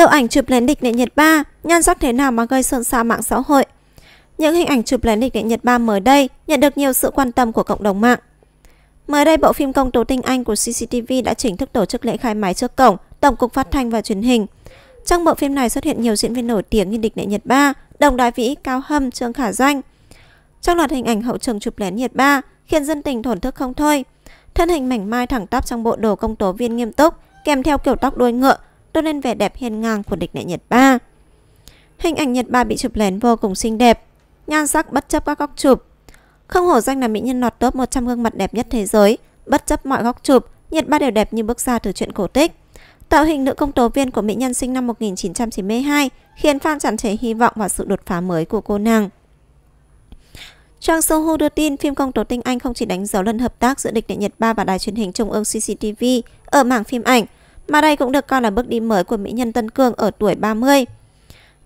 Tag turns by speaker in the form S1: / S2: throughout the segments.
S1: Tậu ảnh chụp lén địch đệ Nhật Ba, nhan sắc thế nào mà gây xôn xao mạng xã hội. Những hình ảnh chụp lén địch đệ Nhật Ba mới đây nhận được nhiều sự quan tâm của cộng đồng mạng. Mới đây, bộ phim Công tố tinh Anh của CCTV đã chính thức tổ chức lễ khai máy trước cổng Tổng cục Phát thanh và Truyền hình. Trong bộ phim này xuất hiện nhiều diễn viên nổi tiếng như Địch Đệ Nhật Ba, Đồng đại Vĩ, Cao Hâm, Trương Khả Doanh. Trong loạt hình ảnh hậu trường chụp lén Nhật Ba khiến dân tình thổn thức không thôi. Thân hình mảnh mai thẳng tắp trong bộ đồ công tố viên nghiêm túc, kèm theo kiểu tóc đuôi ngựa tôn lên vẻ đẹp hiên ngang của địch đại Nhật Ba. Hình ảnh Nhật Ba bị chụp lén vô cùng xinh đẹp, nhan sắc bất chấp các góc chụp. Không hổ danh là mỹ nhân lọt top 100 gương mặt đẹp nhất thế giới, bất chấp mọi góc chụp, Nhật Ba đều đẹp như bước ra từ chuyện cổ tích. Tạo hình nữ công tố viên của mỹ nhân sinh năm 1992 khiến fan tràn trề hy vọng vào sự đột phá mới của cô nàng. Trang Sohu đưa tin phim công tố tinh Anh không chỉ đánh dấu lần hợp tác giữa địch đệ Nhật Ba và đài truyền hình trung ương CCTV ở mảng phim ảnh mà đây cũng được coi là bước đi mới của mỹ nhân Tân Cương ở tuổi 30.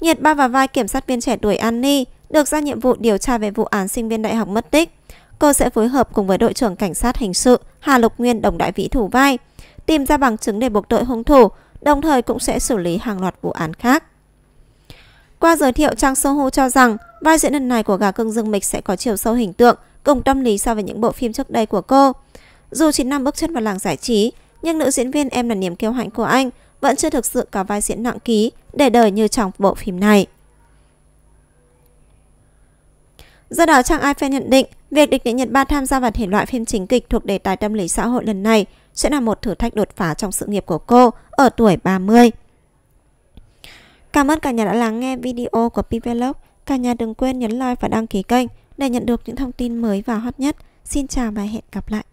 S1: Nhiệt ba vào vai kiểm sát viên trẻ tuổi Annie được ra nhiệm vụ điều tra về vụ án sinh viên đại học mất tích. Cô sẽ phối hợp cùng với đội trưởng cảnh sát hình sự Hà Lục Nguyên đồng đại vĩ thủ vai, tìm ra bằng chứng để buộc tội hung thủ, đồng thời cũng sẽ xử lý hàng loạt vụ án khác. Qua giới thiệu, Trang Sohu cho rằng vai diễn lần này của gà cưng Dương Mịch sẽ có chiều sâu hình tượng cùng tâm lý so với những bộ phim trước đây của cô. Dù chỉ năm bước chân vào làng giải trí, nhưng nữ diễn viên em là niềm kiêu hãnh của anh vẫn chưa thực sự có vai diễn nặng ký để đời như trong bộ phim này. Do đó trang iFan nhận định việc địch điện Nhật Ba tham gia vào thể loại phim chính kịch thuộc đề tài tâm lý xã hội lần này sẽ là một thử thách đột phá trong sự nghiệp của cô ở tuổi 30. Cảm ơn cả nhà đã lắng nghe video của Pvlog. Cả nhà đừng quên nhấn like và đăng ký kênh để nhận được những thông tin mới và hot nhất. Xin chào và hẹn gặp lại.